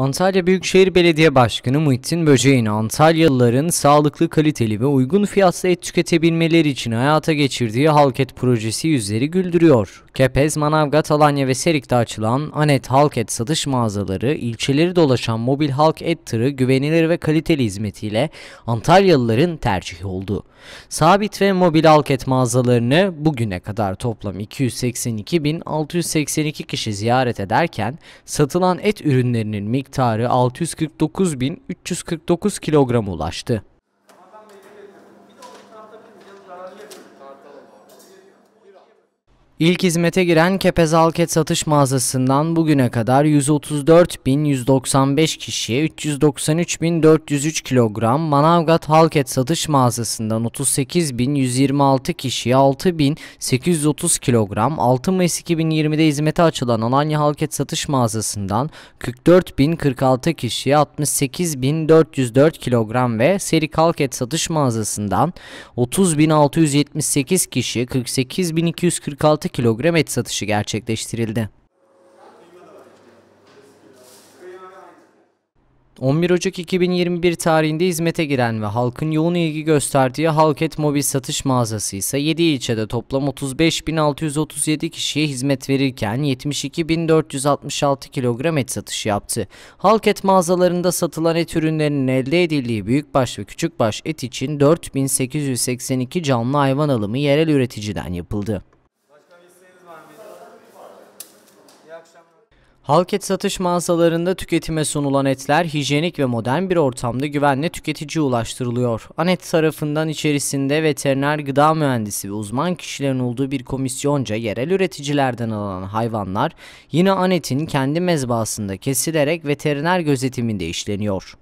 Antalya Büyükşehir Belediye Başkanı Muhittin Böceğin, Antalyalıların sağlıklı, kaliteli ve uygun fiyatla et tüketebilmeleri için hayata geçirdiği Halket projesi yüzleri güldürüyor. Kepez, Manavgat, Alanya ve Serik'te açılan Anet Halk Et satış mağazaları, ilçeleri dolaşan mobil halk et tırı güvenilir ve kaliteli hizmetiyle Antalyalıların tercihi oldu. Sabit ve mobil halk et mağazalarını bugüne kadar toplam 282.682 kişi ziyaret ederken satılan et ürünlerinin miktarı 649.349 kilograma ulaştı. İlk hizmete giren Kepez Alket satış mağazasından bugüne kadar 134.195 kişiye 393.403 kilogram, Manavgat Halket satış mağazasından 38.126 kişiye 6.830 kilogram, 6 Mayıs 2020'de hizmete açılan Alanya Halket satış mağazasından 44.046 kişiye 68.404 kilogram ve Serik Halket satış mağazasından 30.678 kişiye 48.246 kilogram et satışı gerçekleştirildi. 11 Ocak 2021 tarihinde hizmete giren ve halkın yoğun ilgi gösterdiği Halket Mobil satış mağazası ise 7 ilçede toplam 35.637 kişiye hizmet verirken 72.466 kilogram et satışı yaptı. Halket mağazalarında satılan et ürünlerinin elde edildiği büyükbaş ve küçükbaş et için 4.882 canlı hayvan alımı yerel üreticiden yapıldı. Halket satış mağazalarında tüketime sunulan etler hijyenik ve modern bir ortamda güvenle tüketiciye ulaştırılıyor. Anet tarafından içerisinde veteriner gıda mühendisi ve uzman kişilerin olduğu bir komisyonca yerel üreticilerden alınan hayvanlar yine Anet'in kendi mezbahasında kesilerek veteriner gözetiminde işleniyor.